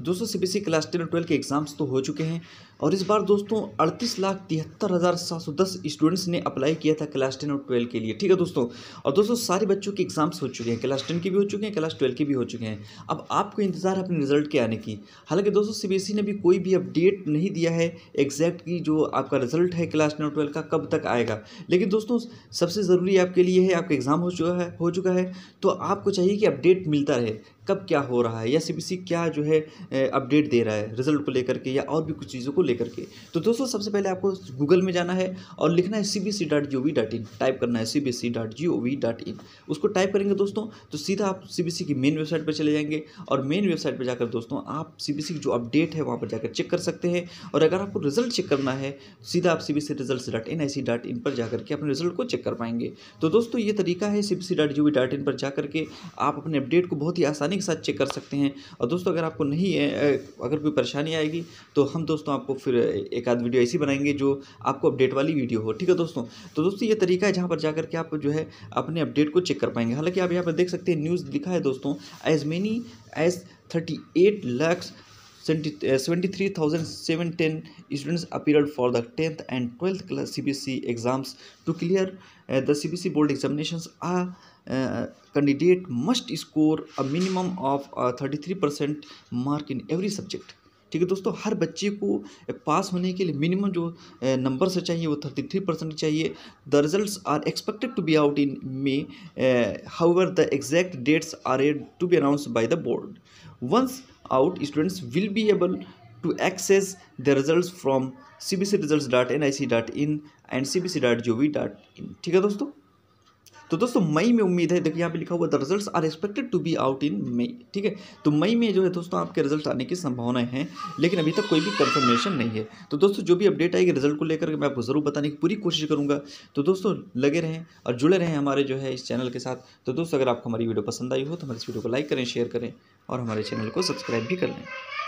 दोस्तों C B class ten और twelve के एग्ज़ाम्स तो हो चुके हैं और इस बार दोस्तों अड़तीस लाख तिहत्तर हज़ार सात सौ दस स्टूडेंट्स ने अप्लाई किया था क्लास टेन और ट्वेल्व के लिए ठीक है दोस्तों और दोस्तों सारे बच्चों के एग्ज़ाम्स हो चुके हैं क्लास टेन के भी हो चुके हैं क्लास ट्वेल्व के भी हो चुके हैं अब आपको इंतज़ार है अपने रिजल्ट के आने की हालांकि दोस्तों सी ने भी कोई भी अपडेट नहीं दिया है एग्जैक्ट की जो आपका रिजल्ट है क्लास टेन और ट्वेल्व का कब तक आएगा लेकिन दोस्तों सबसे ज़रूरी आपके लिए है आपका एग्ज़ाम हो चुका है हो चुका है तो आपको चाहिए कि अपडेट मिलता रहे कब क्या हो रहा है या सी क्या जो है अपडेट दे रहा है रिजल्ट को लेकर के या और भी कुछ चीज़ों को लेकर के तो दोस्तों सबसे पहले आपको गूगल में जाना है और लिखना है C B C dot G O V dot in type करना है C B C dot G O V dot in उसको टाइप करेंगे दोस्तों तो सीधा आप सी बी सी की मेन वेबसाइट पर चले जाएंगे और मेन वेबसाइट पर जाकर दोस्तों आप सी बी सी की जो अपडेट है वहाँ पर जाकर चेक कर सकते हैं और अगर आपको रिजल्ट चेक करना है सीधा आप C B C result dot N I C dot in पर जाकर के अपने रिजल्ट को चेक कर पाएंगे तो दोस्तों ये तरीका है C B C dot G O V dot in पर जाकर के आप अपने अपडेट को बहुत ही आसानी आसानी के साथ चेक कर सकते हैं और दोस्तों अगर आपको नहीं अगर कोई परेशानी आएगी तो हम दोस्तों आपको फिर एक आध वीडियो ऐसी बनाएंगे जो आपको अपडेट वाली वीडियो हो ठीक है दोस्तों तो दोस्तों ये तरीका है जहाँ पर जाकर के आप जो है अपने अपडेट को चेक कर पाएंगे हालांकि आप यहाँ पर देख सकते हैं न्यूज़ लिखा है दोस्तों as many as thirty eight lakhs 73,710 students appeared for the 10th and 12th class CBC exams. To clear uh, the CBC board examinations, a uh, candidate must score a minimum of uh, 33% mark in every subject. ठीक है दोस्तों हर बच्चे को पास होने के लिए minimum जो number से चाहिए वो थर्टी थ्री परसेंट चाहिए the result are expected to be out in May however the exact dates are yet to be announce by the board once out students will be able to access the results from cbcresults.nic.in and cbc.gov.in ठीक है दोस्तों तो दोस्तों मई में उम्मीद है देखिए यहाँ पे लिखा हुआ the results are expected to be out in May ठीक है तो मई में जो है दोस्तों आपके रिजल्ट आने की संभावनाएं हैं लेकिन अभी तक कोई भी कंफर्मेशन नहीं है तो दोस्तों जो भी अपडेट आएगी रिजल्ट को लेकर मैं आपको ज़रूर बताने की पूरी कोशिश करूँगा तो दोस्तों लगे रहें और जुड़े रहें हमारे जो है इस चैनल के साथ तो दोस्तों अगर आपको हमारी वीडियो पसंद आई हो तो हमारे इस वीडियो को लाइक करें शेयर करें और हमारे चैनल को सब्सक्राइब भी कर लें